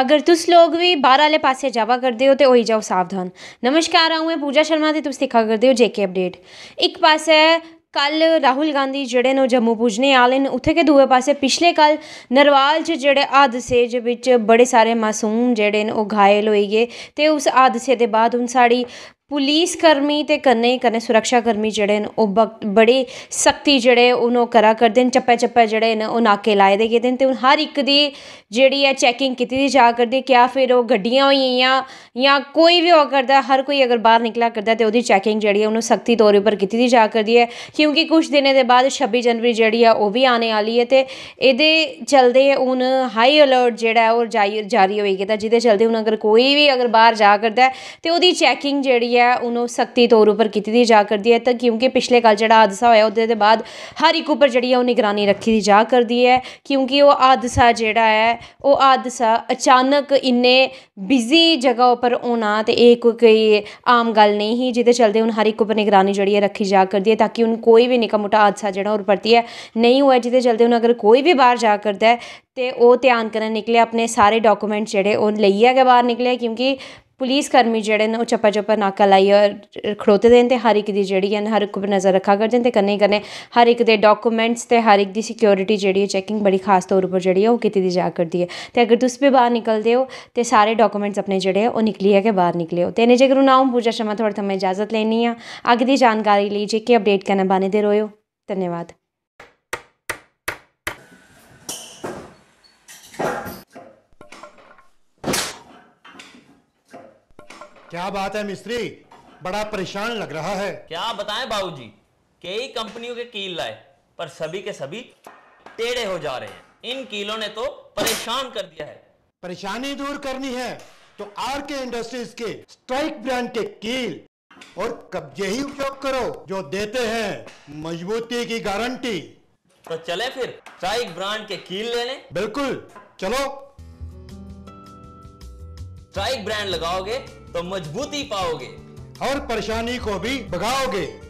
ਅਗਰ ਤੁਸ ਲੋਗ ਵੀ ਬਾਹਰ ਵਾਲੇ ਪਾਸੇ ਜਾਵਾ ਕਰਦੇ ਹੋ ਤੇ ਹੋਈ ਜਾਓ ਸਾਵਧਾਨ ਨਮਸਕਾਰ ਆਉਂ ਮੈਂ ਪੂਜਾ ਸ਼ਰਮਾ ਤੇ ਤੁਸ ਸਿੱਖਾ ਕਰਦੇ ਹੋ ਜੇਕੇ ਅਪਡੇਟ ਇੱਕ ਪਾਸੇ ਕੱਲ ਰਾਹੁਲ ਗਾਂਧੀ ਜਿਹੜੇ ਨੂੰ ਜੰਮੂ ਪੁੱਜਣੇ ਆਲੇ ਨੇ ਉੱਥੇ ਕੇ ਦੂਏ ਪਾਸੇ ਪਿਛਲੇ ਕੱਲ ਨਰਵਾਲ 'ਚ ਜਿਹੜੇ ਹਾਦਸੇ ਦੇ ਵਿੱਚ ਬੜੇ ਸਾਰੇ ਮਾਸੂਮ ਜਿਹੜੇ ਨੇ ਉਹ ਘਾਇਲ ਹੋਏ ਗਏ ਤੇ ਉਸ ਹਾਦਸੇ ਦੇ ਬਾਅਦ ਹੁਣ ਸਾੜੀ ਪੁਲਿਸ ਕਰਮੀ ਤੇ ਕੰਨੇ ਕੰਨੇ ਸੁਰੱਖਿਆ ਕਰਮੀ ਜਿਹੜੇ ਨੇ ਉਹ ਬੜੇ ਸਖਤੀ ਜਿਹੜੇ ਉਹਨੋਂ ਕਰਾ ਕਰਦੇ ਨੇ ਚੱਪੇ ਚੱਪੇ ਜਿਹੜੇ ਨੇ ਉਹ ਨਾਕੇ ਲਾਏ ਦੇ ਕੇ ਦਿਨ ਤੇ ਹਰ ਇੱਕ ਦੀ ਜਿਹੜੀ ਹੈ ਚੈਕਿੰਗ ਕੀਤੀ ਦੀ ਜਾ ਕਰਦੀ ਕਿਆ ਫਿਰ ਉਹ ਗੱਡੀਆਂ ਹੋਈਆਂ ਜਾਂ ਕੋਈ ਵੀ ਹੋ ਕਰਦਾ ਹਰ ਕੋਈ ਅਗਰ ਬਾਹਰ ਨਿਕਲਾ ਕਰਦਾ ਤੇ ਉਹਦੀ ਚੈਕਿੰਗ ਜਿਹੜੀ ਹੈ ਉਹਨੂੰ ਸਖਤੀ ਤੌਰ ਉੱਪਰ ਕੀਤੀ ਦੀ ਜਾ ਕਰਦੀ ਹੈ ਕਿਉਂਕਿ ਕੁਝ ਦਿਨਾਂ ਦੇ ਬਾਅਦ 26 ਜਨਵਰੀ ਜਿਹੜੀ ਆ ਉਹ ਵੀ ਆਨੇ ਵਾਲੀ ਹੈ ਤੇ ਇਹਦੇ ਚਲਦੇ ਹੁਣ ਹਾਈ ਅਲਰਟ ਜਿਹੜਾ ਹੈ ਉਹ ਜਾਰੀ ਹੋਏਗਾ ਤਾਂ ਜਿਹਦੇ ਚਲਦੇ ਹੁਣ ਅਗਰ ਕੋਈ ਵੀ ਅਗਰ ਬਾਹਰ ਜਾ ਕਰਦਾ ਤੇ ਉਹਦੀ ਚੈਕਿੰਗ ਜਿਹੜੀ ਹੈ ਉਹਨੂੰ ਸਖਤੀ ਤੌਰ ਉੱਪਰ ਕੀਤੀ ਦੀ ਜਾ ਕਰਦੀ ਹੈ ਤਾਂ ਕਿਉਂਕਿ ਪਿਛਲੇ ਕੱਲ ਜਿਹੜਾ ਹਾਦਸਾ ਹੋਇਆ ਉਹਦੇ ਦੇ ਬਾਅਦ ਹਰ ਇੱਕ ਉੱਪਰ ਜਿਹੜੀ ਹੈ ਉਹ ਨਿਗਰਾਨੀ ਰੱਖੀ ਦੀ ਜਾ ਕਰਦੀ ਹੈ ਕਿਉਂਕਿ ਉਹ ਹਾਦਸਾ ਜਿਹੜਾ ਹੈ ਉਹ ਹਾਦਸਾ ਅਚਾਨਕ ਇੰਨੇ ਬਿਜ਼ੀ ਜਗ੍ਹਾ ਉੱਪਰ ਹੋਣਾ ਤੇ ਇਹ ਕੋਈ ਆਮ ਗੱਲ ਨਹੀਂ ਹੀ ਜਿਹਦੇ ਚਲਦੇ ਹੁਣ ਹਰ ਇੱਕ ਉੱਪਰ ਨਿਗਰਾਨੀ ਜਿਹੜੀ ਹੈ ਰੱਖੀ ਜਾ ਕਰਦੀ ਹੈ ਤਾਂ ਕਿ ਉਹ ਕੋਈ ਵੀ ਨਿਕਾ ਮੋਟਾ ਹਾਦਸਾ ਜਿਹੜਾ ਹੋਰ ਪਰਤੀ ਹੈ ਨਹੀਂ ਹੋਇਆ ਜਿਹਦੇ ਚਲਦੇ ਹੁਣ ਅਗਰ ਕੋਈ ਵੀ ਬਾਹਰ ਜਾ ਕਰਦਾ ਹੈ ਤੇ ਉਹ ਧਿਆਨ ਕਰਨ ਨਿਕਲੇ ਆਪਣੇ ਸਾਰੇ ਡਾਕੂਮੈਂਟ ਜਿਹੜੇ ਉਹ ਲਈਆ ਕੇ ਬਾਹਰ ਨਿਕਲੇ ਕਿਉਂਕਿ ਪੁਲਿਸ ਕਰਮੀ ਜਿਹੜੇ ਨੇ ਉਹ ਚੱਪਾ ਚੱਪਾ ਨਾਕਾ ਲਾਈ ਔਰ ਖੜੋਤੇ ਦੇਣ ਤੇ ਹਰ ਇੱਕ ਦੀ ਜਿਹੜੀ ਹੈ ਹਰ ਇੱਕ ਉੱਪਰ ਨਜ਼ਰ ਰੱਖਾ ਕਰਦੇ ਤੇ ਕੰਨੇ ਕੰਨੇ ਹਰ ਇੱਕ ਦੇ ਡਾਕੂਮੈਂਟਸ ਤੇ ਹਰ ਇੱਕ ਦੀ ਸਿਕਿਉਰਿਟੀ ਜਿਹੜੀ ਹੈ ਚੈਕਿੰਗ ਬੜੀ ਖਾਸ ਤੌਰ ਉੱਪਰ ਜਿਹੜੀ ਹੈ ਉਹ ਕੀਤੀ ਦੀ ਜਾ ਕਰਦੀ ਹੈ ਤੇ ਅਗਰ ਤੁਸੀਂ ਵੀ ਬਾਹਰ ਨਿਕਲਦੇ ਹੋ ਤੇ ਸਾਰੇ ਡਾਕੂਮੈਂਟਸ ਆਪਣੇ ਜਿਹੜੇ ਉਹ ਨਿਕਲੀ ਹੈ ਕਿ ਬਾਹਰ ਨਿਕਲੇ ਹੋ ਤੇ ਨੇ ਜੇ ਕਰੋ ਨਾਮ ਪੂਜਾ ਸ਼ਮਾ ਤੁਹਾਡੇ ਤੋਂ ਮੈਂ ਇਜਾਜ਼ਤ ਲੈਣੀ ਆ ਅਗਦੀ ਜਾਣਕਾਰੀ ਲਈ ਜੇ ਕਿ ਅਪਡੇਟ ਕਰਨਾ ਬਾਨੇ ਦੇ ਰਹੋ ਧੰਨਵਾਦ क्या बात है मिस्त्री बड़ा परेशान लग रहा है क्या बताएं बाबूजी कई कंपनियों के कील लाए पर सभी के सभी टेढ़े हो जा रहे हैं इन कीलों ने तो परेशान कर दिया है परेशानी दूर करनी है तो आर के इंडस्ट्रीज के स्ट्राइक ब्रांड के कील और कब्जे ही उपयोग करो जो देते हैं मजबूती की गारंटी तो चले फिर स्ट्राइक ब्रांड के कील ले लें बिल्कुल चलो स्ट्राइक ब्रांड लगाओगे तो मजबूती पाओगे और परेशानी को भी भगाओगे